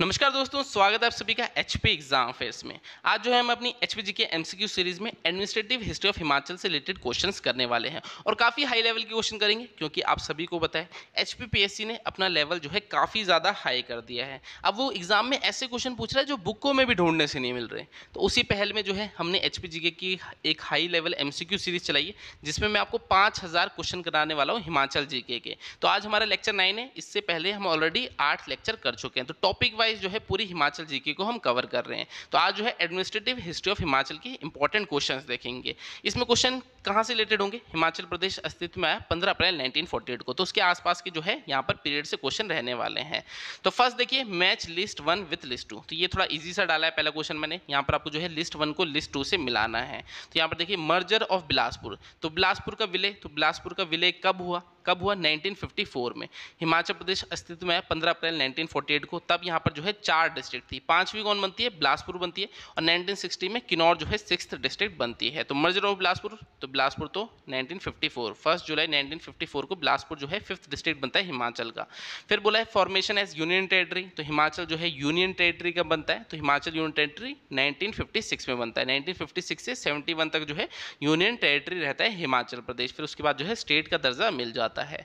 नमस्कार दोस्तों स्वागत है आप सभी का एच पी एग्जाम फेस में आज जो है हम अपनी H P G K M C Q series में एडमिनिस्ट्रेटिव हिस्ट्री ऑफ हिमाचल से रिलेटेड क्वेश्चंस करने वाले हैं और काफ़ी हाई लेवल के क्वेश्चन करेंगे क्योंकि आप सभी को पता है H P P S C ने अपना लेवल जो है काफ़ी ज़्यादा हाई कर दिया है अब वो एग्जाम में ऐसे क्वेश्चन पूछ रहा है जो बुकों में भी ढूंढने से नहीं मिल रहे तो उसी पहल में जो है हमने एच पी जी के की एक high level M C Q series चलाई है जिसमें मैं आपको पाँच हज़ार क्वेश्चन कराने वाला हूँ हिमाचल जी के तो आज हमारा लेक्चर नाइन है इससे पहले हम ऑलरेडी आठ लेक्चर कर चुके हैं तो टॉपिक वाइज वाइज जो है पूरी हिमाचल जीके को हम कवर कर रहे हैं तो आज जो है एडमिनिस्ट्रेटिव हिस्ट्री ऑफ हिमाचल की इंपॉर्टेंट क्वेश्चन देखेंगे इसमें क्वेश्चन कहाँ से रिलेटेड होंगे हिमाचल प्रदेश अस्तित्व में आया पंद्रह अप्रैल 1948 को तो उसके आसपास के जो है यहाँ पर पीरियड से क्वेश्चन रहने वाले हैं तो फर्स्ट देखिए match list one with list two तो ये थोड़ा ईजी सा डाला है पहला क्वेश्चन मैंने यहाँ पर आपको जो है लिस्ट वन को लिस्ट टू से मिलाना है तो यहाँ पर देखिए मर्जर ऑफ बिलासपुर तो बिलासपुर का विलय तो बिलासपुर का विलय कब हुआ कब हुआ 1954 में हिमाचल प्रदेश अस्तित्व में है 15 अप्रैल 1948 को तब यहां पर जो है चार डिस्ट्रिक्ट थी पांचवी कौन बनती है बिलासपुर बनती है और 1960 में किन्नौर जो है सिक्स डिस्ट्रिक्ट बनती है तो मर्जर ऑफ बिलासपुर तो बिलासपुर तो 1954 फर्स्ट जुलाई 1954 को बिलासपुर जो है फिफ्थ डिस्ट्रिक्ट बनता है हिमाचल का फिर बोला है फॉर्मेशन एज यूनियन टेरेटरी तो हिमाचल जो है यूनियन टेरेटरी का बनता है तो हिमाचल यूनियन टेरेटरी 1956 में बनता है 1956 से 71 तक जो है यूनियन टेरेटरी रहता है हिमाचल प्रदेश फिर उसके बाद जो है स्टेट का दर्जा मिल जाता है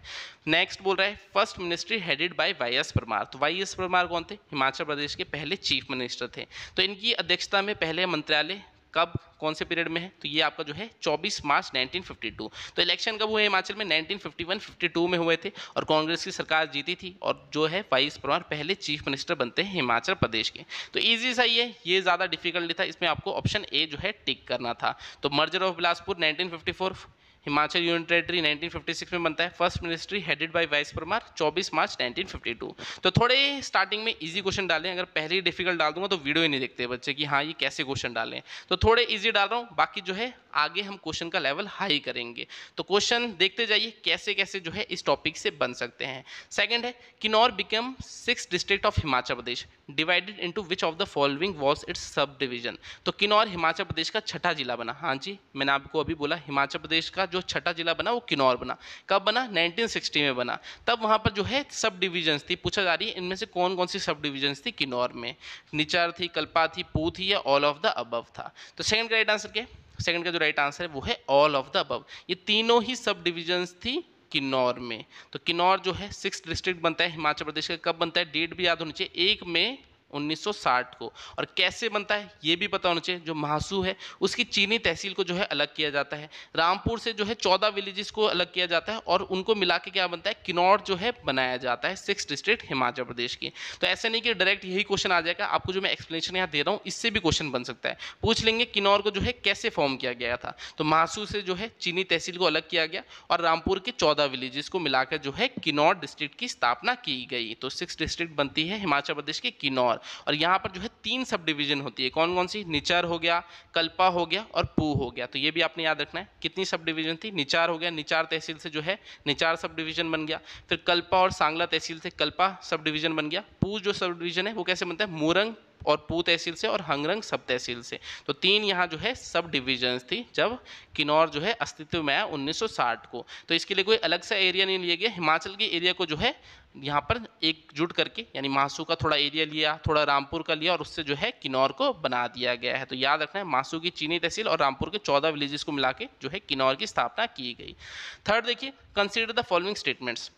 नेक्स्ट बोल रहा है first ministry headed by Y S Parmar तो वाई एस परमार कौन थे हिमाचल प्रदेश के पहले चीफ मिनिस्टर थे तो इनकी अध्यक्षता में पहले मंत्रालय कब कौन से पीरियड में है तो ये आपका जो है 24 मार्च 1952 तो इलेक्शन कब हुए हिमाचल में 1951 52 में हुए थे और कांग्रेस की सरकार जीती थी और जो है वाइस परमार पहले चीफ मिनिस्टर बनते हैं हिमाचल प्रदेश के तो ईजी सही है ये ज़्यादा डिफिकल्ट था इसमें आपको ऑप्शन ए जो है टिक करना था तो merger of Bilaspur nineteen Himachal union territory 1956 में बनता है first ministry headed by Y S Parmar 24 March 1952 तो थोड़े स्टार्टिंग में इजी क्वेश्चन डालें अगर पहले ही डिफिकल्ट डाल दूंगा तो वीडियो ही नहीं देखते बच्चे कि हाँ ये कैसे क्वेश्चन डालें तो थोड़े ईजी डाल रहा हूँ बाकी जो है आगे हम क्वेश्चन का लेवल हाई करेंगे तो क्वेश्चन देखते जाइए कैसे कैसे जो है इस टॉपिक से बन सकते हैं सेकेंड है Kinnaur become six district of Himachal Pradesh divided into which of the following was its sub division तो किन्नौर हिमाचल प्रदेश का छठा जिला बना हाँ जी मैंने आपको अभी बोला हिमाचल प्रदेश का जो छठा जिला बना वो किन्नौर बना कब बना 1960 में बना तब वहाँ पर जो है सब डिवीजन्स थी पूछा जा रही है इनमें से कौन कौन सी सब डिवीजन्स थी किन्नौर में निचार थी कल्पा थी पू थी या ऑल ऑफ द अबव था तो सेकंड का राइट आंसर क्या है सेकंड का जो राइट आंसर है वो है ऑल ऑफ द अबव ये तीनों ही सब डिवीजन्स थी किन्नौर में तो किन्नौर जो है सिक्स डिस्ट्रिक्ट बनता है हिमाचल प्रदेश का कब बनता है डेट भी याद होनी चाहिए एक मई 1960 को और कैसे बनता है ये भी पता होना चाहिए जो महासू है उसकी चीनी तहसील को जो है अलग किया जाता है रामपुर से जो है चौदह विलेजेस को अलग किया जाता है और उनको मिला के क्या बनता है किन्नौर जो है बनाया जाता है सिक्स डिस्ट्रिक्ट हिमाचल प्रदेश की तो ऐसे नहीं कि डायरेक्ट यही क्वेश्चन आ जाएगा आपको जो मैं एक्सप्लेनेशन यहाँ दे रहा हूँ इससे भी क्वेश्चन बन सकता है पूछ लेंगे किन्नौर को जो है कैसे फॉर्म किया गया था तो महासू से जो है चीनी तहसील को अलग किया गया और रामपुर के चौदह विलेजेस को मिलाकर जो है किन्नौर डिस्ट्रिक्ट की स्थापना की गई तो सिक्स डिस्ट्रिक्ट बनती है हिमाचल प्रदेश के किन्नौर और यहाँ पर जो है तीन सब डिवीजन होती है कौन कौन सी निचार हो गया कल्पा हो गया और पू हो गया तो ये भी आपने याद रखना है कितनी सब डिवीजन थी निचार हो गया निचार तहसील से जो है निचार सब डिवीजन बन गया फिर कल्पा और सांगला तहसील से कल्पा सब डिवीजन बन गया पू जो सब डिवीजन है वो कैसे बनता है मोरंग और पू तहसील से और हंगरंग सब तहसील से तो तीन यहाँ जो है सब डिविजन्स थी जब किन्नौर जो है अस्तित्व में आया 1960 को तो इसके लिए कोई अलग सा एरिया नहीं लिया गया हिमाचल के एरिया को जो है यहाँ पर एकजुट करके यानी मासू का थोड़ा एरिया लिया थोड़ा रामपुर का लिया और उससे जो है किन्नौर को बना दिया गया है तो याद रखना है मासू की चीनी तहसील और रामपुर के चौदह विलेजेस को मिला के जो है किन्नौर की स्थापना की गई थर्ड देखिए कंसिडर द फॉलोइंग स्टेटमेंट्स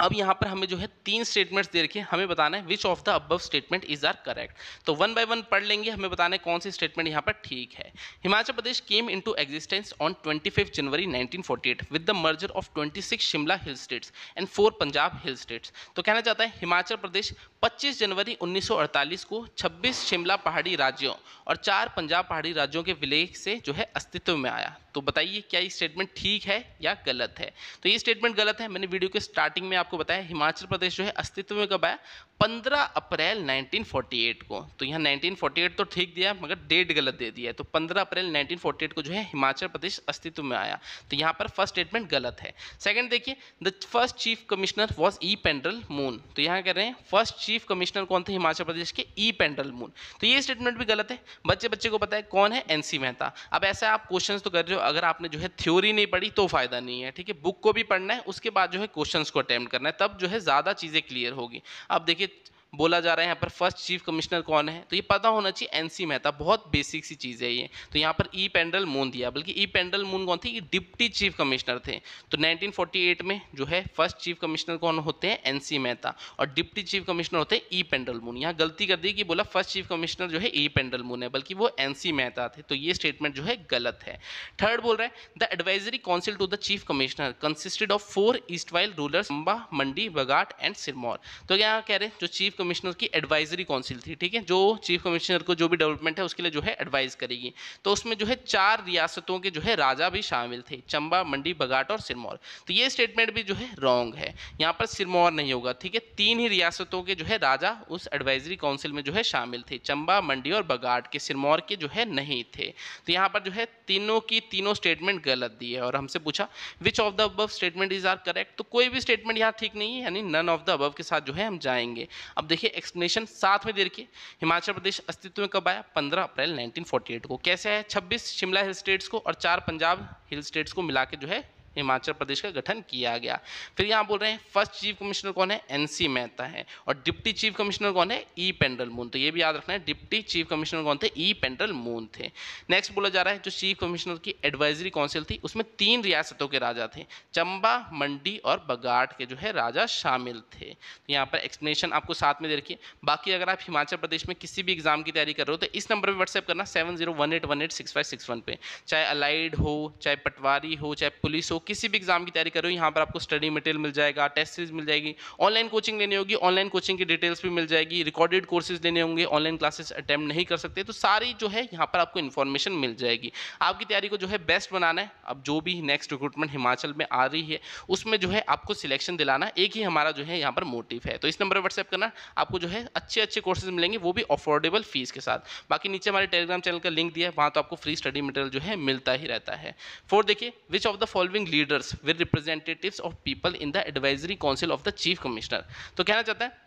अब यहाँ पर हमें जो है तीन स्टेटमेंट्स दे रखे हमें बताना है which of the above statement is are correct तो वन बाय वन पढ़ लेंगे हमें बताना है कौन सी स्टेटमेंट यहाँ पर ठीक है Himachal Pradesh came into existence on 25 January 1948 with the merger of 26 Shimla hill states and four Punjab hill states तो कहना चाहता है हिमाचल प्रदेश पच्चीस जनवरी अड़तालीस को छब्बीस शिमला पहाड़ी राज्यों और चार पंजाब पहाड़ी राज्यों के विलय से जो है अस्तित्व में आया तो बताइए क्या ये स्टेटमेंट ठीक है या गलत है तो ये स्टेटमेंट गलत है मैंने वीडियो के स्टार्टिंग में आपको बताया हिमाचल प्रदेश जो है अस्तित्व में कब आया 15 अप्रैल 1948 को तो यहाँ 1948 तो ठीक दिया मगर डेट गलत दे दिया है तो 15 अप्रैल 1948 को जो है हिमाचल प्रदेश अस्तित्व में आया तो यहाँ पर फर्स्ट स्टेटमेंट गलत है सेकंड देखिए the first chief commissioner was E Penderel Moon तो यहाँ कह रहे हैं फर्स्ट चीफ कमिश्नर कौन थे हिमाचल प्रदेश के ई पेंड्रल मून तो ये स्टेटमेंट भी गलत है बच्चे बच्चे को पता है कौन है एन मेहता अब ऐसा आप क्वेश्चन तो कर रहे हो अगर आपने जो है थ्योरी नहीं पढ़ी तो फायदा नहीं है ठीक है बुक को भी पढ़ना है उसके बाद जो है क्वेश्चन को अटैम्प्ट करना है तब जो है ज़्यादा चीज़ें क्लियर होगी अब देखिए बोला जा रहा है यहाँ पर फर्स्ट चीफ कमिश्नर कौन है तो ये पता होना चाहिए एन सी मेहता बहुत बेसिक सी चीज़ है ये तो यहाँ पर ई पेंडल मून दिया बल्कि ई पेंडल मून कौन थे ये डिप्टी चीफ कमिश्नर थे तो 1948 में जो है फर्स्ट चीफ कमिश्नर कौन होते हैं एन सी मेहता और डिप्टी चीफ कमिश्नर होते हैं ई पेंडल मून यहाँ गलती कर दी कि बोला फर्स्ट चीफ कमिश्नर जो है ई पेंडल मून है बल्कि वो एन सी मेहता थे तो ये स्टेटमेंट जो है गलत है थर्ड बोल रहे हैं the advisory council to the chief commissioner consisted of four erstwhile rulers Chamba Mandi Baghat and Sirmaur तो यहाँ कह रहे हैं जो चीफ कमिश्नर की एडवाइजरी काउंसिल थी ठीक है जो चीफ कमिश्नर को जो भी डेवलपमेंट है उसके लिए जो है एडवाइज करेगी तो उसमें जो है चार रियासतों के जो है राजा भी शामिल थे चंबा मंडी बगाट और सिरमौर तो ये स्टेटमेंट भी जो है रॉन्ग है यहाँ पर सिरमौर नहीं होगा ठीक है तीन ही रियासतों के जो है राजा उस एडवाइजरी काउंसिल में जो है शामिल थे चंबा मंडी और बगाट के सिरमौर के जो है नहीं थे तो यहाँ पर जो है तीनों की तीनों स्टेटमेंट गलत दी है और हमसे पूछा which of the above statement is are correct तो कोई भी स्टेटमेंट यहाँ ठीक नहीं है यानी नन ऑफ द अब के साथ जो है हम जाएंगे अब देखिए एक्सप्लेनेशन साथ में दे रखिए हिमाचल प्रदेश अस्तित्व में कब आया 15 अप्रैल 1948 को कैसे है 26 शिमला हिल स्टेट्स को और चार पंजाब हिल स्टेट्स को मिला के जो है हिमाचल प्रदेश का गठन किया गया फिर यहाँ बोल रहे हैं फर्स्ट चीफ कमिश्नर कौन है एन सी मेहता है और डिप्टी चीफ कमिश्नर कौन है ई पेंडल मून तो ये भी याद रखना है डिप्टी चीफ कमिश्नर कौन थे ई पेंडल मून थे नेक्स्ट बोला जा रहा है जो चीफ कमिश्नर की एडवाइजरी काउंसिल थी उसमें तीन रियासतों के राजा थे चंबा मंडी और बगाट के जो है राजा शामिल थे तो यहाँ पर एक्सप्लेनेशन आपको साथ में दे रखिए बाकी अगर आप हिमाचल प्रदेश में किसी भी एग्जाम की तैयारी कर रहे हो तो इस नंबर पर व्हाट्सएप करना seven zero one eight one eight six five six one पे चाहे अलाइड हो चाहे पटवारी हो चाहे पुलिस हो किसी भी एग्जाम की तैयारी करो यहाँ पर आपको स्टडी मटेरियल मिल जाएगा टेस्ट सीरीज मिल जाएगी ऑनलाइन कोचिंग लेनी होगी ऑनलाइन कोचिंग की डिटेल्स भी मिल जाएगी रिकॉर्डेड कोर्सेज लेने होंगे ऑनलाइन क्लासेस अटैम्प्ट नहीं कर सकते तो सारी जो है यहाँ पर आपको इन्फॉर्मेशन मिल जाएगी आपकी तैयारी को जो है बेस्ट बनाना है अब जो भी नेक्स्ट रिक्रूटमेंट हिमाचल में आ रही है उसमें जो है आपको सिलेक्शन दिलाना एक ही हमारा जो है यहाँ पर मोटिव है तो इस नंबर पर व्हाट्सएप करना आपको जो है अच्छे अच्छे कोर्सेज मिलेंगे वो भी अफोर्डेबल फीस के साथ बाकी नीचे हमारे टेलीग्राम चैनल का लिंक दिया है वहाँ तो आपको फ्री स्टडी मटेरियल जो है मिलता ही रहता है फोर देखिए which of the following leaders with representatives of people in the advisory council of the chief commissioner तो कहना चाहता है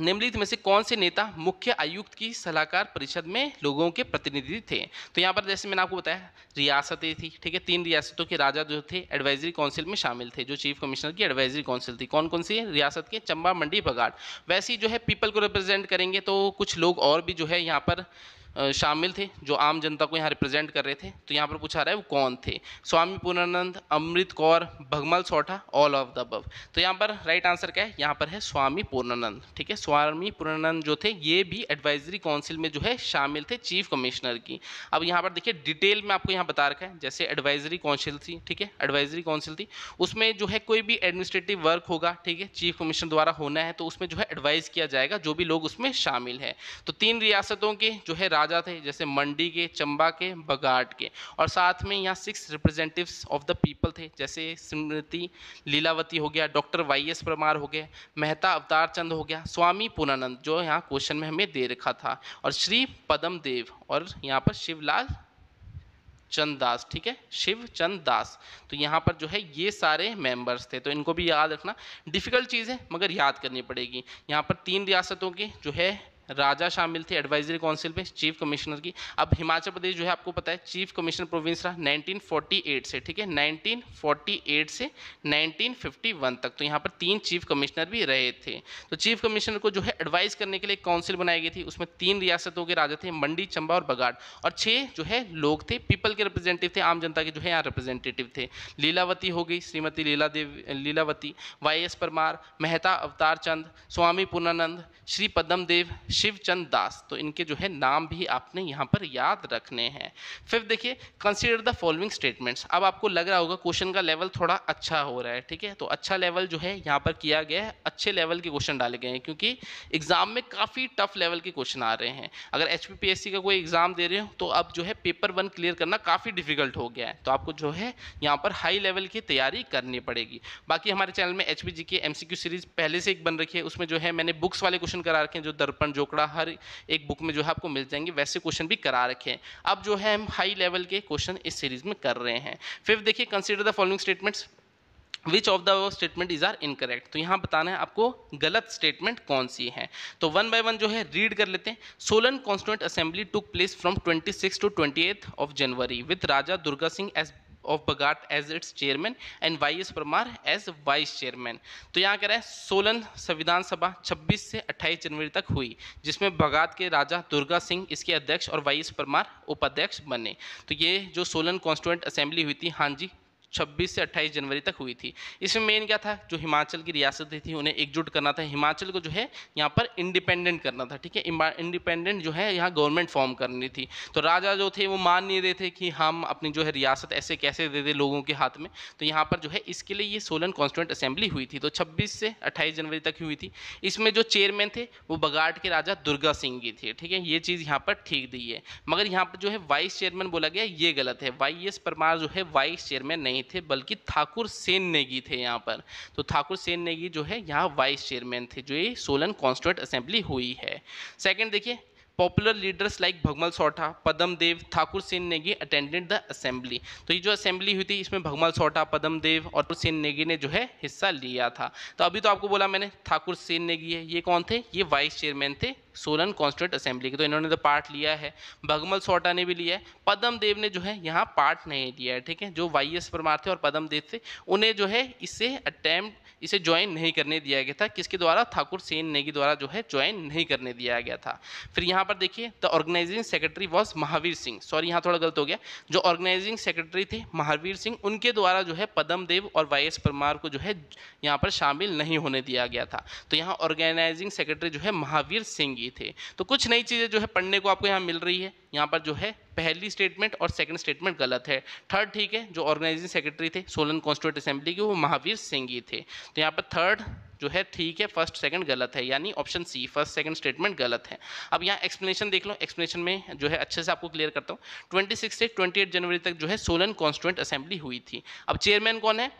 निम्नलिखित में से कौन से नेता मुख्य आयुक्त की सलाहकार परिषद में लोगों के प्रतिनिधि थे तो यहाँ पर जैसे मैंने आपको बताया रियासतें थी ठीक है तीन रियासतों के राजा जो थे एडवाइजरी काउंसिल में शामिल थे जो चीफ कमिश्नर की एडवाइजरी काउंसिल थी कौन कौन सी रियासत के चंबा मंडी बगाड़ वैसे ही जो है पीपल को रिप्रेजेंट करेंगे तो कुछ लोग और भी जो है यहाँ पर शामिल थे जो आम जनता को यहाँ रिप्रेजेंट कर रहे थे तो यहाँ पर पूछा रहा है वो कौन थे Swami Purnanand Amrit Kaur Bhagmal Sotha all of the above तो यहाँ पर राइट आंसर क्या है यहाँ पर है स्वामी पूर्णानंद ठीक है स्वामी पूर्णानंद जो थे ये भी एडवाइजरी काउंसिल में जो है शामिल थे चीफ कमिश्नर की अब यहाँ पर देखिए डिटेल में आपको यहाँ बता रखा है जैसे एडवाइजरी काउंसिल थी ठीक है एडवाइजरी काउंसिल थी उसमें जो है कोई भी एडमिनिस्ट्रेटिव वर्क होगा ठीक है चीफ कमिश्नर द्वारा होना है तो उसमें जो है एडवाइज किया जाएगा जो भी लोग उसमें शामिल है तो तीन रियासतों के जो है राजा थे जैसे मंडी के चंबा के बगाट के और साथ में यहाँ six representatives of the people थे जैसे स्मृति लीलावती हो गया डॉक्टर वाई एस परमार हो गए मेहता अवतार चंद हो गया स्वामी पूर्णानंद जो यहाँ क्वेश्चन में हमें दे रखा था और श्री पदम देव और यहाँ पर शिवलाल चंद दास ठीक है शिव चंद दास तो यहाँ पर जो है ये सारे मेंबर्स थे तो इनको भी याद रखना डिफ़िकल्ट चीज़ है मगर याद करनी पड़ेगी यहाँ पर तीन रियासतों के जो है राजा शामिल थे एडवाइजरी काउंसिल में चीफ कमिश्नर की अब हिमाचल प्रदेश जो है आपको पता है चीफ कमिश्नर प्रोविंस रहा 1948 से ठीक है 1948 से 1951 तक तो यहाँ पर तीन चीफ कमिश्नर भी रहे थे तो चीफ कमिश्नर को जो है एडवाइज करने के लिए काउंसिल बनाई गई थी उसमें तीन रियासतों के राजा थे मंडी चंबा और बगाड़ और छः जो है लोग थे पीपल के रिप्रेजेंटेटिव थे आम जनता के जो है यहाँ रिप्रेजेंटेटिव थे लीलावती हो गई श्रीमती लीला लीलावती वाई एस परमार मेहता अवतार चंद स्वामी पूर्णानंद श्री पद्म देव शिवचंद दास तो इनके जो है नाम भी आपने यहाँ पर याद रखने हैं फिर देखिए कंसिडर द फॉलोइंग स्टेटमेंट्स अब आपको लग रहा होगा क्वेश्चन का लेवल थोड़ा अच्छा हो रहा है ठीक है तो अच्छा लेवल जो है यहाँ पर किया गया है अच्छे लेवल के क्वेश्चन डाले गए हैं क्योंकि एग्जाम में काफ़ी टफ लेवल के क्वेश्चन आ रहे हैं अगर एच का कोई एग्जाम दे रहे हो तो अब जो है पेपर वन क्लियर करना काफ़ी डिफिकल्ट हो गया है तो आपको जो है यहाँ पर हाई लेवल की तैयारी करनी पड़ेगी बाकी हमारे चैनल में एच के सीरीज पहले से एक बन रखी है उसमें जो है मैंने बुक्स वाले क्वेश्चन करा रखे हैं जो दर्पण जो जोकड़ा हर एक बुक में जो है आपको मिल जाएंगे वैसे क्वेश्चन भी करा रखे हैं अब जो है हम हाई लेवल के क्वेश्चन इस सीरीज में कर रहे हैं फिफ्थ देखिए consider the following statements which of the statement is are incorrect तो यहाँ बताना है आपको गलत स्टेटमेंट कौन सी है तो वन बाय वन जो है रीड कर लेते हैं Solan constituent assembly took place from 26 to 28 of January with Raja Durga Singh as of Baghat as its chairman and Y S Parmar as vice chairman तो यहाँ कह रहा है सोलन संविधान सभा 26 से 28 जनवरी तक हुई जिसमें बगात के राजा दुर्गा सिंह इसके अध्यक्ष और वाई एस परमार उपाध्यक्ष बने तो ये जो सोलन कॉन्स्टिट्यूंट असेंबली हुई थी हाँ जी 26 से 28 जनवरी तक हुई थी इसमें मेन क्या था जो हिमाचल की रियासतें थी उन्हें एकजुट करना था हिमाचल को जो है यहाँ पर इंडिपेंडेंट करना था ठीक है इंडिपेंडेंट जो है यहाँ गवर्नमेंट फॉर्म करनी थी तो राजा जो थे वो मान नहीं रहे थे कि हम अपनी जो है रियासत ऐसे कैसे दे दें लोगों के हाथ में तो यहाँ पर जो है इसके लिए ये सोलन कॉन्स्टिट्यूंट असेंबली हुई थी तो छब्बीस से अट्ठाईस जनवरी तक हुई थी इसमें जो चेयरमैन थे वो बगाट के राजा दुर्गा सिंह जी थे ठीक है ये चीज़ यहाँ पर ठीक दी है मगर यहाँ पर जो है वाइस चेयरमैन बोला गया ये गलत है वाई एस परमार जो है वाइस चेयरमैन नहीं थे बल्कि ठाकुर सेन नेगी थे यहाँ पर तो ठाकुर सेन नेगी जो है यहाँ वाइस चेयरमैन थे जो ये सोलन कॉन्स्टिट्यूट असेंबली हुई है सेकंड देखिए popular leaders like Bhagmal Sotha Padam Dev Thakur Sen Negi attended the assembly तो ये जो असेंबली हुई थी इसमें भगमल सोठा पदम देव और सेन नेगी ने जो है हिस्सा लिया था तो अभी तो आपको बोला मैंने ठाकुर सेन नेगी है ये कौन थे ये वाइस चेयरमैन थे सोलन कॉन्स्टिट्यूट असेंबली के तो इन्होंने तो पार्ट लिया है भगमल सोटा ने भी लिया है पदम देव ने जो है यहाँ पार्ट नहीं लिया है ठीक है जो वाई एस परमार थे और पदम देव थे उन्हें जो है इससे अटैम्प्ट इसे ज्वाइन नहीं करने दिया गया था किसके द्वारा ठाकुर सेन नेगी द्वारा जो है ज्वाइन नहीं करने दिया गया था फिर यहाँ पर देखिए the organising secretary was Mahavir Singh sorry यहाँ थोड़ा गलत हो गया जो ऑर्गेनाइजिंग सेक्रेटरी थे महावीर सिंह उनके द्वारा जो है पदम देव और वाई एस परमार को जो है यहाँ पर शामिल नहीं होने दिया गया था तो यहाँ ऑर्गेनाइजिंग सेक्रेटरी जो है महावीर सिंह ही थे तो कुछ नई चीज़ें जो है पढ़ने को आपको यहाँ मिल रही है यहाँ पर जो है पहली स्टेटमेंट और सेकंड स्टेटमेंट गलत है थर्ड ठीक है जो ऑर्गेनाइजिंग सेक्रेटरी थे सोलन कॉन्स्टिट्यूट असेंबली के वो महावीर सिंह ही थे तो यहाँ पर थर्ड जो है ठीक है फर्स्ट सेकंड गलत है यानी option C first second statement गलत है अब यहाँ एक्सप्लेनेशन देख लो एक्सप्लेनेशन में जो है अच्छे से आपको क्लियर करता हूँ ट्वेंटी से ट्वेंटी जनवरी तक जो है सोलन कॉन्स्टिट्यूंट असेंबली हुई थी अब चेयरमैन कौन है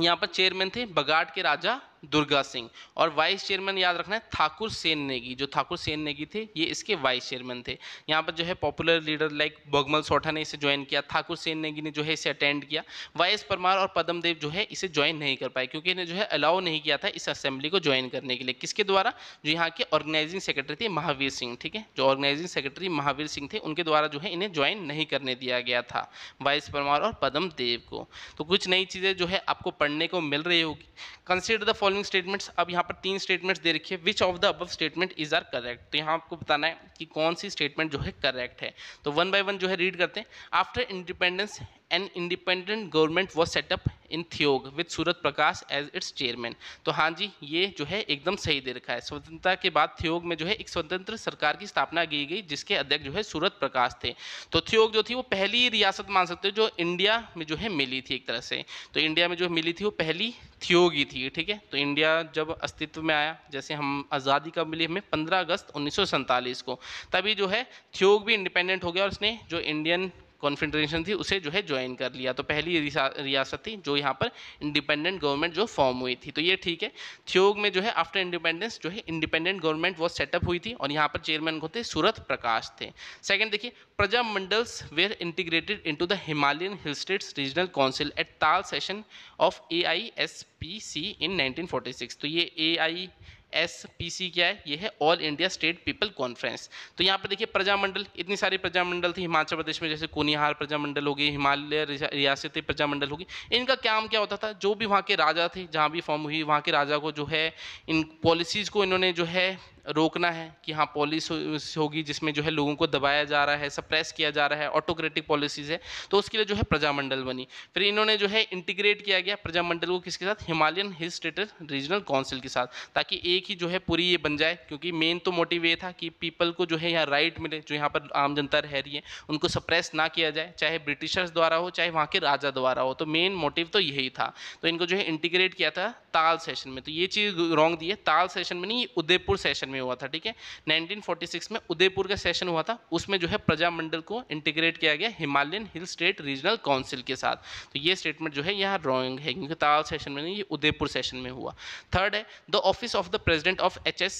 यहाँ पर चेयरमैन थे बगाट के राजा दुर्गा सिंह और वाइस चेयरमैन याद रखना है ठाकुर सेन नेगी जो ठाकुर सेन नेगी थे ये इसके वाइस चेयरमैन थे यहाँ पर जो है popular leader like Bhagmal Sotha ने इसे ज्वाइन किया ठाकुर सेन नेगी ने जो है इसे अटेंड किया वाई एस परमार और पदम देव जो है इसे ज्वाइन नहीं कर पाए क्योंकि इन्हें जो है अलाउ नहीं किया था इस असेंबली को ज्वाइन करने के लिए किसके द्वारा जो यहाँ के ऑर्गेनाइजिंग सेक्रेटरी थे महावीर सिंह ठीक है जो ऑर्गेनाइजिंग सेक्रेटरी महावीर सिंह थे उनके द्वारा जो है इन्हें ज्वाइन नहीं करने दिया गया था वाइस परमार और पदम देव को तो कुछ नई चीज़ें जो है आपको पढ़ने को मिल रही होगी consider the follow following statements अब यहाँ पर तीन स्टेटमेंट्स दे रखिए which of the above statement is are correct तो यहाँ आपको बताना है कि कौन सी स्टेटमेंट जो है करेक्ट है तो वन बाय वन जो है रीड करते हैं after independence an independent government was set up in Theog with Surat Prakash as its chairman तो हाँ जी ये जो है एकदम सही दे रखा है स्वतंत्रता के बाद थियोग में जो है एक स्वतंत्र सरकार की स्थापना की गई जिसके अध्यक्ष जो है सूरत प्रकाश थे तो थियोग जो थी वो पहली रियासत मान सकते हो जो इंडिया में जो है मिली थी एक तरह से तो इंडिया में जो मिली थी वो पहली थियोग ही थी ठीक है तो इंडिया जब अस्तित्व में आया जैसे हम आज़ादी कब मिली हमें पंद्रह अगस्त उन्नीस को तभी जो है थियोग भी इंडिपेंडेंट हो गया और उसने जो इंडियन कॉन्फेडरेशन थी उसे जो है ज्वाइन कर लिया तो पहली रियासत थी जो यहाँ पर इंडिपेंडेंट गवर्नमेंट जो फॉर्म हुई थी तो ये ठीक है थियोग में जो है आफ्टर इंडिपेंडेंस जो है इंडिपेंडेंट गवर्नमेंट वो सेटअप हुई थी और यहाँ पर चेयरमैन को थे सूरत प्रकाश थे सेकंड देखिए Praja Mandals were integrated to the Himalayan hill states regional council at ताल session of A I S P C in six तो ये ए आई एस पी सी क्या है ये है all India state people conference तो यहाँ पर देखिए प्रजामंडल इतनी सारी प्रजामंडल थी हिमाचल प्रदेश में जैसे कोनिहार प्रजामंडल होगी हिमालय रियासती प्रजामंडल होगी इनका काम क्या होता था जो भी वहाँ के राजा थे जहाँ भी फॉर्म हुई वहाँ के राजा को जो है इन पॉलिसीज़ को इन्होंने जो है रोकना है कि हाँ पॉलिसी होगी जिसमें जो है लोगों को दबाया जा रहा है सप्रेस किया जा रहा है ऑटोक्रेटिक पॉलिसीज़ है तो उसके लिए जो है प्रजामंडल बनी फिर इन्होंने जो है इंटीग्रेट किया गया प्रजामंडल को किसके साथ Himalayan hill state regional council के साथ ताकि एक ही जो है पूरी ये बन जाए क्योंकि मेन तो मोटिव ये था कि पीपल को जो है यहाँ राइट मिले जो यहाँ पर आम जनता रह रही है उनको सप्रेस ना किया जाए चाहे ब्रिटिशर्स द्वारा हो चाहे वहाँ के राजा द्वारा हो तो मेन मोटिव तो यही था तो इनको जो है इंटीग्रेट किया था ताल सेशन में तो ये चीज़ रॉन्ग दी है ताल सेशन में नहीं उदयपुर सेशन सेशन में हुआ था ठीक है 1946 में उदयपुर का सेशन हुआ था उसमें जो है प्रजामंडल को इंटीग्रेट किया गया Himalayan hill state regional council के साथ तो ये स्टेटमेंट जो है यहाँ रॉन्ग है क्योंकि ताल सेशन में नहीं ये उदयपुर सेशन में हुआ थर्ड है the office of the president of H S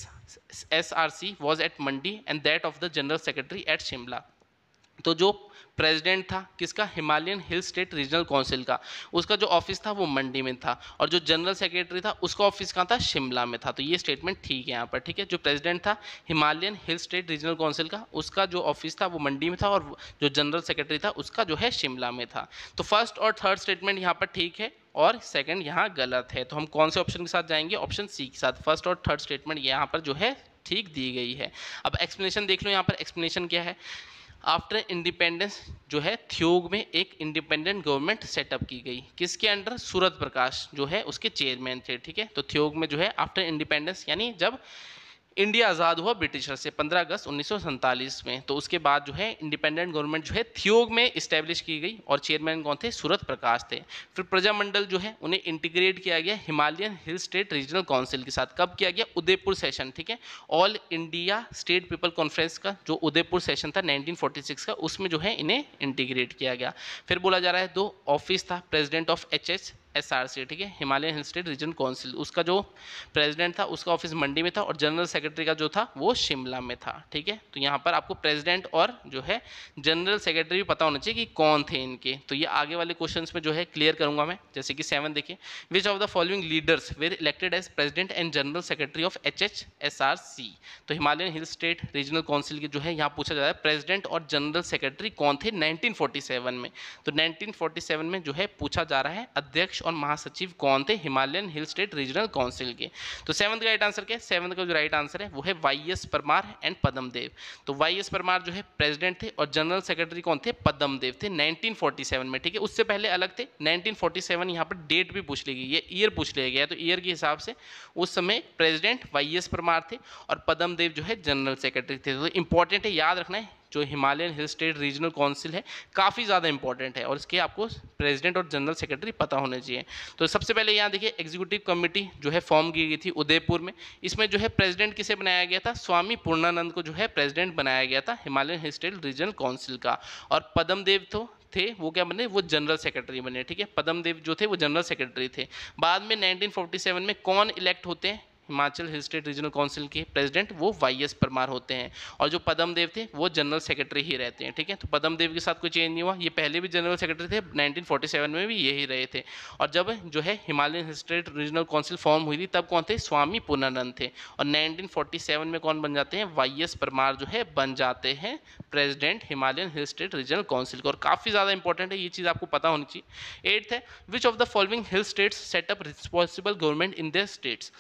S R C was at Mandi and that of the general secretary at Shimla तो जो प्रेसिडेंट था किसका Himalayan hill state regional council का उसका जो ऑफिस था वो मंडी में था और जो जनरल सेक्रेटरी था उसका ऑफिस कहाँ था शिमला में था तो ये स्टेटमेंट ठीक है यहाँ पर ठीक है जो प्रेसिडेंट था Himalayan hill state regional council का उसका जो ऑफिस था वो मंडी में था और जो जनरल सेक्रेटरी था उसका जो है शिमला में था तो फर्स्ट और थर्ड स्टेटमेंट यहाँ पर ठीक है और सेकंड यहाँ गलत है तो हम कौन से ऑप्शन के साथ जाएंगे ऑप्शन सी के साथ फर्स्ट और थर्ड स्टेटमेंट यहाँ पर जो है ठीक दी गई है अब एक्सप्लेनेशन देख लो यहाँ पर एक्सप्लेनेशन क्या है आफ्टर इंडिपेंडेंस जो है थ्योग में एक इंडिपेंडेंट गवर्नमेंट सेटअप की गई किसके अंडर सूरत प्रकाश जो है उसके चेयरमैन थे ठीक है तो थियोग में जो है आफ्टर इंडिपेंडेंस यानी जब इंडिया आज़ाद हुआ ब्रिटिशर से 15 अगस्त उन्नीस में तो उसके बाद जो है इंडिपेंडेंट गवर्नमेंट जो है थियोग में इस्टेब्लिश की गई और चेयरमैन कौन थे सूरत प्रकाश थे फिर प्रजामंडल जो है उन्हें इंटीग्रेट किया गया Himalayan hill state regional council के साथ कब किया गया उदयपुर सेशन ठीक है all India state people conference का जो उदयपुर सेशन था नाइनटीन का उसमें जो है इन्हें इंटीग्रेट किया गया फिर बोला जा रहा है दो ऑफिस था president of H S R C ठीक है Himalaya hill state region council उसका जो प्रेसिडेंट था उसका ऑफिस मंडी में था और जनरल सेक्रेटरी का जो था वो शिमला में था ठीक है तो यहाँ पर आपको प्रेसिडेंट और जो है जनरल सेक्रेटरी भी पता होना चाहिए कि कौन थे इनके तो ये आगे वाले क्वेश्चन में जो है क्लियर करूंगा मैं जैसे कि सेवन देखिए which of the following leaders were elected as president and general secretary of H H S R C तो Himalayan hill state regional council के जो है यहाँ पूछा जा रहा है प्रेजिडेंट और जनरल सेक्रेटरी कौन थे नाइनटीन में तो नाइनटीन में जो है पूछा जा रहा है अध्यक्ष और और महासचिव कौन थे Himalayan hill state regional council के तो सेवंथ का राइट आंसर क्या है सेवंथ का जो राइट आंसर है वो है Y S Parmar and Padam Dev तो वाई एस परमार जो है प्रेजिडेंट थे और जनरल सेक्रेटरी कौन थे पदम देव थे नाइनटीन फोर्टी सेवन में ठीक है उससे पहले अलग थे नाइनटीन फोर्टी सेवन यहाँ पर डेट भी पूछ ली गई है ईयर पूछ लिया गया तो ईयर के हिसाब से उस समय प्रेजिडेंट वाई एस परमार थे और पदम देव जो है जनरल सेक्रेटरी थे तो इंपॉर्टेंट है याद रखना है जो Himalayan hill state regional council है काफ़ी ज़्यादा इंपॉर्टेंट है और इसके आपको प्रेसिडेंट और जनरल सेक्रेटरी पता होने चाहिए तो सबसे पहले यहाँ देखिए एग्जीक्यूटिव कमेटी जो है फॉर्म की गई थी उदयपुर में इसमें जो है प्रेसिडेंट किसे बनाया गया था स्वामी पूर्णानंद को जो है प्रेजिडेंट बनाया गया था Himalayan hill state regional council का और पदमदेव तो थे वो क्या बने वो जनरल सेक्रेटरी बने ठीक है पदमदेव जो थे वो जनरल सेक्रेटरी थे बाद में 1947 में कौन इलेक्ट होते हैं Himachal hill state regional council के प्रेसिडेंट वो वाई एस परमार होते हैं और जो पदम देव थे वो जनरल सेक्रेटरी ही रहते हैं ठीक है तो पदम देव के साथ कोई चेंज नहीं हुआ ये पहले भी जनरल सेक्रेटरी थे 1947 में भी यही रहे थे और जब जो है Himalayan hill state regional council form हुई थी तब कौन थे स्वामी पूर्णानंद थे और नाइनटीन में कौन बन जाते हैं वाई एस परमार जो है बन जाते हैं president Himalayan hill state regional council के और काफ़ी ज़्यादा इंपॉर्टेंट है ये चीज़ आपको पता होनी चाहिए एट्थ है which of the following hill states set up responsible government in the states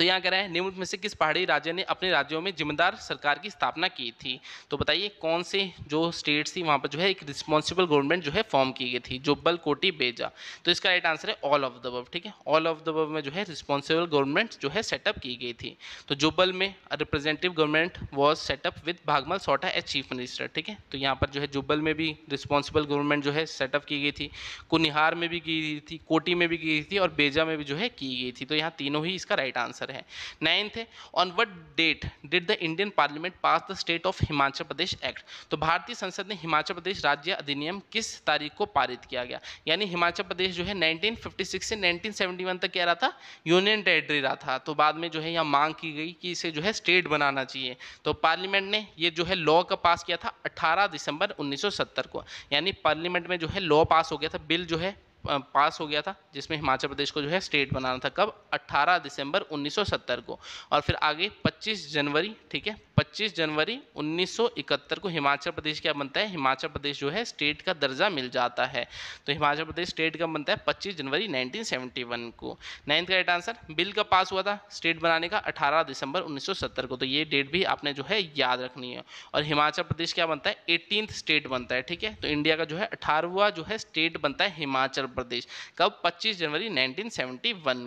तो यहाँ कह रहा है निम्न में से किस पहाड़ी राज्य ने अपने राज्यों में जिम्मेदार सरकार की स्थापना की थी तो बताइए कौन से जो स्टेट थी वहाँ पर जो है एक रिस्पॉन्सिबल गवर्नमेंट जो है फॉर्म की गई थी जो कोटी बेजा तो इसका राइट आंसर है ऑल ऑफ द वर्ब ठीक है ऑल ऑफ द वर्ब में जो है रिस्पॉन्सिबल गवर्नमेंट जो है सेटअप की गई थी तो जुब्बल में representative government was set up with Bhagmal Sotha as chief minister ठीक है तो यहाँ पर जो है जुब्बल में भी रिस्पॉन्सिबल गवर्नमेंट जो है सेटअप की गई थी कुनिहार में भी की गई थी कोटी में भी की गई थी और बेजा में भी जो है की गई थी तो यहाँ तीनों ही इसका राइट आंसर है आंसर है नाइन्थ है on what date did the Indian parliament pass the state of Himachal Pradesh act तो भारतीय संसद ने हिमाचल प्रदेश राज्य अधिनियम किस तारीख को पारित किया गया यानी हिमाचल प्रदेश जो है 1956 से 1971 तक क्या रहा था यूनियन टेरेटरी रहा था तो बाद में जो है यहाँ मांग की गई कि इसे जो है स्टेट बनाना चाहिए तो पार्लियामेंट ने ये जो है लॉ का पास किया था 18 दिसंबर 1970 को यानी पार्लियामेंट में जो है लॉ पास हो गया था बिल जो है पास हो गया था जिसमें हिमाचल प्रदेश को जो है स्टेट बनाना था कब 18 दिसंबर 1970 को और फिर आगे 25 जनवरी ठीक है 25 जनवरी 1971 को हिमाचल प्रदेश क्या बनता है हिमाचल प्रदेश जो है स्टेट का दर्जा मिल जाता है तो हिमाचल प्रदेश स्टेट का बनता है 25 जनवरी 1971 को नाइन्थ का राइट आंसर बिल का पास हुआ था स्टेट बनाने का 18 दिसंबर 1970 को तो ये डेट भी आपने जो है याद रखनी है और हिमाचल प्रदेश क्या बनता है एटीन स्टेट बनता है ठीक है तो इंडिया का जो है अठारहवा जो है स्टेट बनता है हिमाचल प्रदेश कब पच्चीस जनवरी नाइनटीन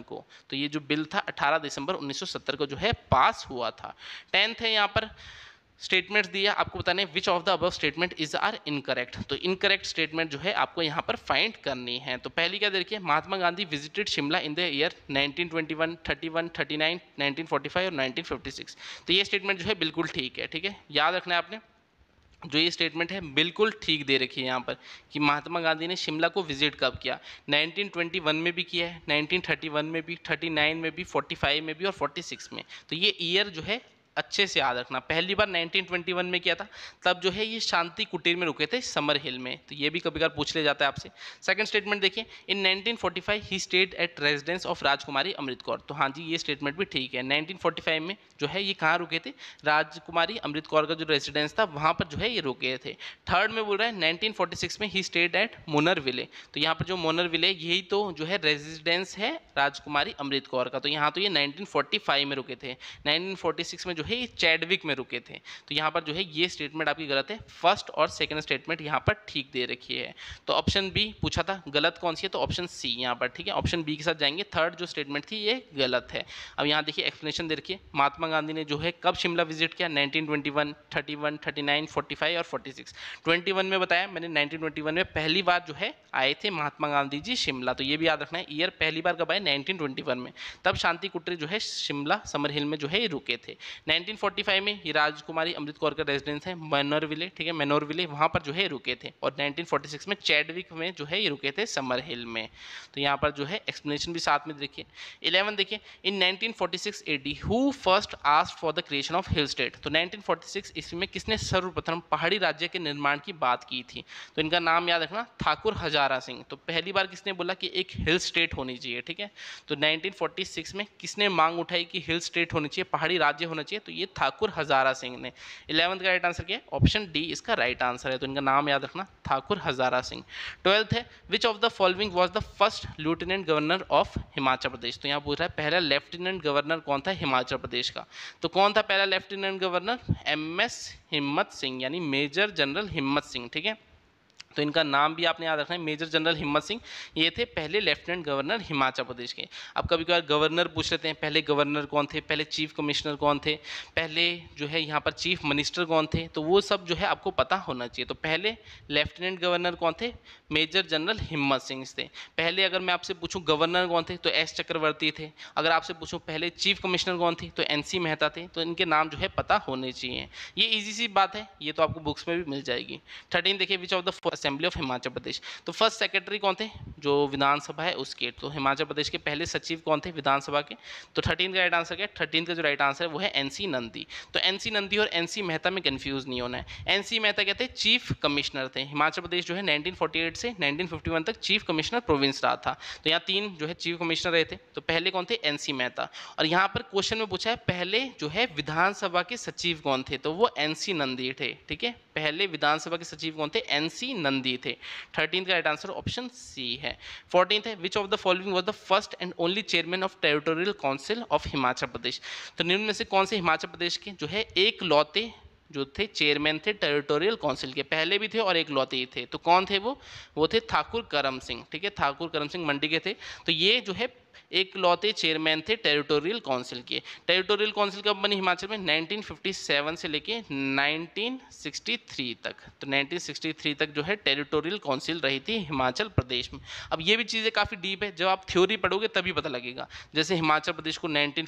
को तो ये जो बिल था अठारह दिसंबर उन्नीस को जो है पास हुआ था टेंथ है यहाँ पर पर स्टेटमेंट्स दिया आपको बताने which of the above statement is are incorrect तो इनकरेक्ट स्टेटमेंट जो है आपको यहाँ पर फाइंड करनी है तो पहली क्या देखिए Mahatma Gandhi visited Shimla in the year 1921, 31, 39, 1945 और 1956 तो ये स्टेटमेंट जो है बिल्कुल ठीक है ठीक है याद रखना है आपने जो ये स्टेटमेंट है बिल्कुल ठीक दे रखी है यहाँ पर कि महात्मा गांधी ने शिमला को विजिट कब किया 1921 में भी किया है 1931 में भी 39 में भी 45 में भी और 46 में तो ये ईयर जो है अच्छे से याद रखना पहली बार 1921 में किया था तब जो है ये शांति कुटीर में रुके थे समर हिल में तो ये भी कभी कभार पूछ लिया जाता है आपसे सेकंड स्टेटमेंट देखिए in 1945 he stayed at residence of Rajkumari Amrit Kaur तो हाँ जी ये स्टेटमेंट भी ठीक है 1945 में जो है ये कहाँ रुके थे राजकुमारी अमृत कौर का जो रेजिडेंस था वहाँ पर जो है ये रुके थे थर्ड में बोल रहा है नाइनटीन में ही स्टेट एट मोनर विले तो यहाँ पर जो मोनर विले यही तो जो है रेजिडेंस है राजकुमारी अमृत कौर का तो यहाँ तो ये नाइनटीन में रुके थे नाइनटीन में जो जो है ये चैडविक में रुके थे तो यहाँ पर जो है ये स्टेटमेंट आपकी गलत है फर्स्ट और सेकेंड स्टेटमेंट यहाँ पर ठीक दे रखी है तो ऑप्शन बी पूछा था गलत कौन सी है तो ऑप्शन सी यहाँ पर ठीक है ऑप्शन बी के साथ जाएंगे थर्ड जो स्टेटमेंट थी ये गलत है अब यहाँ देखिए एक्सप्लेनेशन दे रखिए महात्मा गांधी ने जो है कब शिमला विजिट किया nineteen twenty one one thirty thirty nine forty five और फोर्टी सिक्स ट्वेंटी वन में बताया मैंने नाइनटीन ट्वेंटी वन में पहली बार जो है आए थे महात्मा गांधी जी शिमला तो ये भी याद रखना है ईयर पहली बार कब आए नाइनटीन ट्वेंटी वन में तब शांति कुटरी जो है शिमला समर हिल में जो है रुके थे 1945 में ये राजकुमारी अमृत कौर का रेजिडेंस है मैनोर विले ठीक है मैनोर विले वहाँ पर जो है रुके थे और 1946 में चैडविक में जो है ये रुके थे समर हिल में तो यहाँ पर जो है एक्सप्लेनेशन भी साथ में देखिए इलेवन देखिए in 1946 forty AD who first asked for the creation of hill state तो 1946 ईस्वी में किसने सर्वप्रथम पहाड़ी राज्य के निर्माण की बात की थी तो इनका नाम याद रखना ठाकुर हजारा सिंह तो पहली बार किसने बोला कि एक हिल स्टेट होनी चाहिए ठीक है तो नाइनटीन में किसने मांग उठाई कि हिल स्टेट होनी चाहिए पहाड़ी राज्य होना चाहिए तो ये ठाकुर हज़ारा सिंह ने इलेवंथ का राइट आंसर क्या है ऑप्शन डी इसका राइट right आंसर है तो इनका नाम याद रखना ठाकुर हज़ारा सिंह ट्वेल्थ है which of the following was the first lieutenant governor of Himachal Pradesh तो यहाँ पूछ रहा है पहला लेफ्टिनेंट गवर्नर कौन था हिमाचल प्रदेश का तो कौन था पहला लेफ्टिनेंट गवर्नर एम एस हिम्मत सिंह यानी मेजर जनरल हिम्मत सिंह ठीक है तो इनका नाम भी आपने याद रखना है मेजर जनरल हिम्मत सिंह ये थे पहले लेफ्टिनेंट गवर्नर हिमाचल प्रदेश के अब कभी कभार गवर्नर पूछ लेते हैं पहले गवर्नर कौन थे पहले चीफ कमिश्नर कौन थे पहले जो है यहाँ पर चीफ मिनिस्टर कौन थे तो वो सब जो है आपको पता होना चाहिए तो पहले लेफ्टिनेंट गवर्नर कौन थे मेजर जनरल हिम्मत सिंह थे पहले अगर मैं आपसे पूछूँ गवर्नर कौन थे तो एस चक्रवर्ती थे अगर आपसे पूछूँ पहले चीफ कमिश्नर कौन थे तो एन मेहता थे तो इनके नाम जो है पता होने चाहिए ये ईजी सी बात है ये तो आपको बुक्स में भी मिल जाएगी थर्टीन देखिए which of the assembly of Himachal Pradesh तो फर्स्ट सेक्रेटरी कौन थे जो विधानसभा है उसके तो हिमाचल प्रदेश के पहले सचिव कौन थे विधानसभा के तो थर्टीन का राइट आंसर क्या थर्टीन का जो राइट आंसर है वो है एन नंदी तो एन नंदी और एन मेहता में कन्फ्यूज नहीं होना है एन मेहता कहते हैं चीफ कमिश्नर थे हिमाचल प्रदेश जो है नाइनटीन से नाइनटीन तक चीफ कमिश्नर प्रोविंस रहा था तो यहाँ तीन जो है चीफ कमिश्नर रहे थे तो पहले कौन थे एन मेहता और यहाँ पर क्वेश्चन में पूछा है पहले जो है विधानसभा के सचिव कौन थे तो वो एन नंदी थे ठीक है पहले विधानसभा के सचिव कौन थे एन नंदी रन दिए थे थर्टीन का राइट आंसर ऑप्शन सी है फोर्टीन है which of the following was the first and only chairman of territorial council of Himachal Pradesh तो निम्न में से कौन से हिमाचल प्रदेश के जो है एक लौते जो थे चेयरमैन थे टेरिटोरियल काउंसिल के पहले भी थे और एक लौते ही थे तो कौन थे वो वो थे ठाकुर करम सिंह ठीक है ठाकुर करम सिंह मंडी के थे तो ये जो है एक लौते चेयरमैन थे टेरिटोरियल काउंसिल के टेरिटोरियल काउंसिल कब बनी हिमाचल में 1957 से लेके 1963 तक तो 1963 तक जो है टेरिटोरियल काउंसिल रही थी हिमाचल प्रदेश में अब ये भी चीज़ें काफ़ी डीप है जब आप थ्योरी पढ़ोगे तभी पता लगेगा जैसे हिमाचल प्रदेश को नाइनटीन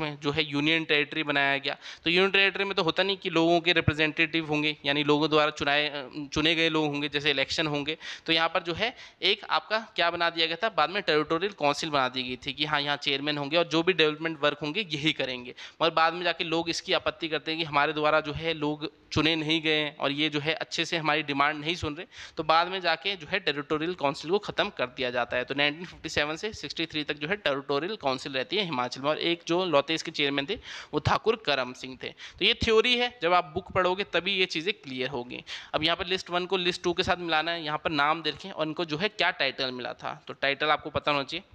में जो है यूनियन टेरिटरी बनाया गया तो यूनियन टेरेटरी में तो होता नहीं कि लोगों के रिप्रेजेंटेटिव होंगे यानी लोगों द्वारा चुनाए चुने गए लोग होंगे जैसे इलेक्शन होंगे तो यहाँ पर जो है एक आपका क्या बना दिया गया था बाद में टेरिटोरियल काउंसिल बना दी गई थी कि हाँ यहाँ चेयरमैन होंगे और जो भी डेवलपमेंट वर्क होंगे यही करेंगे मगर बाद में जाके लोग इसकी आपत्ति करते हैं कि हमारे द्वारा जो है लोग चुने नहीं गए और ये जो है अच्छे से हमारी डिमांड नहीं सुन रहे तो बाद में जाके जो है टेरिटोरियल काउंसिल को ख़त्म कर दिया जाता है तो नाइनटीन से सिक्सटी तक जो है टेरिटोरियल काउंसिल रहती है हिमाचल में और एक जो लौते इसके चेयरमैन थे वो ठाकुर करम सिंह थे तो ये थ्योरी है जब आप बुक पढ़ोगे तभी ये चीज़ें क्लियर होगी अब यहाँ पर लिस्ट वन को लिस्ट टू के साथ मिलाना है यहाँ पर नाम देखें और इनको जो है क्या टाइटल मिला था तो टाइटल आपको पता होना चाहिए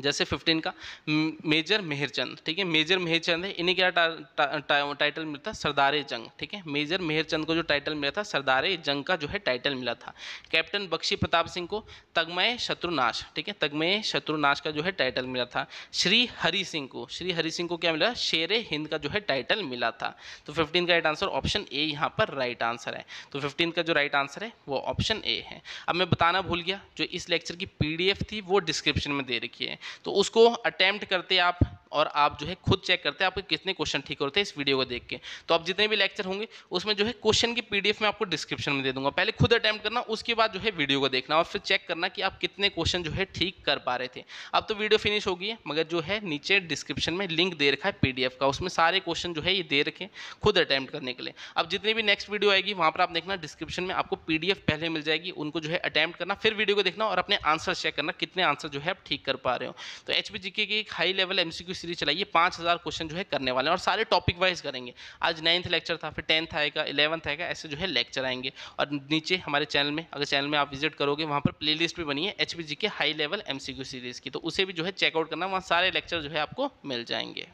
जैसे फिफ्टीन का मेजर मेहरचंद ठीक है मेजर मेहरचंद है इन्हें क्या टा, टा, टाइटल मिला था सरदार जंग ठीक है मेजर मेहरचंद को जो टाइटल मिला था सरदार जंग का जो है टाइटल मिला था कैप्टन बख्शी प्रताप सिंह को तगमय शत्रुनाश ठीक है तगमय शत्रुनाश का जो है टाइटल मिला था श्री हरि सिंह को श्री हरि सिंह को क्या मिला शेर हिंद का जो है टाइटल मिला था तो फिफ्टीन का राइट आंसर ऑप्शन ए यहाँ पर राइट आंसर है तो फिफ्टीन का जो राइट आंसर है वो ऑप्शन ए है अब मैं बताना भूल गया जो इस लेक्चर की पी थी वो डिस्क्रिप्शन में दे रखी है तो उसको अटैम्प्ट करते आप और आप जो है खुद चेक करते हैं आपके कितने क्वेश्चन ठीक होते हैं इस वीडियो को देख के तो आप जितने भी लेक्चर होंगे उसमें जो है क्वेश्चन की पीडीएफ में आपको डिस्क्रिप्शन में दे दूंगा पहले खुद अटैम्प्ट करना उसके बाद जो है वीडियो को देखना और फिर चेक करना कि आप कितने क्वेश्चन जो है ठीक कर पा रहे थे अब तो वीडियो फिनिश होगी मगर जो है नीचे डिस्क्रिप्शन में लिंक दे रखा है पी का उसमें सारे क्वेश्चन जो है ये दे रखे खुद अटैम्प्ट करने के लिए अब जितनी भी नेक्स्ट वीडियो आएगी वहाँ पर आप देखना डिस्क्रिप्शन में आपको पी पहले मिल जाएगी उनको जो है अटैम्प्ट करना फिर वीडियो को देखना और अपने आंसर चेक करना कितने आंसर जो है आप ठीक कर पा रहे हो तो एच की एक हाई लेवल एमसीक्यू सीरीज चलाइए पाँच हज़ार क्वेश्चन जो है करने वाले हैं और सारे टॉपिक वाइज करेंगे आज नाइन्थ लेक्चर था फिर टेंथ आएगा इलेवंथ आएगा ऐसे जो है लेक्चर आएंगे और नीचे हमारे चैनल में अगर चैनल में आप विजिट करोगे वहाँ पर प्ले भी बनी है एच के हाई लेवल एम सीरीज़ की तो उसे भी जो है चेकआउट करना वहाँ सारे लेक्चर जो है आपको मिल जाएंगे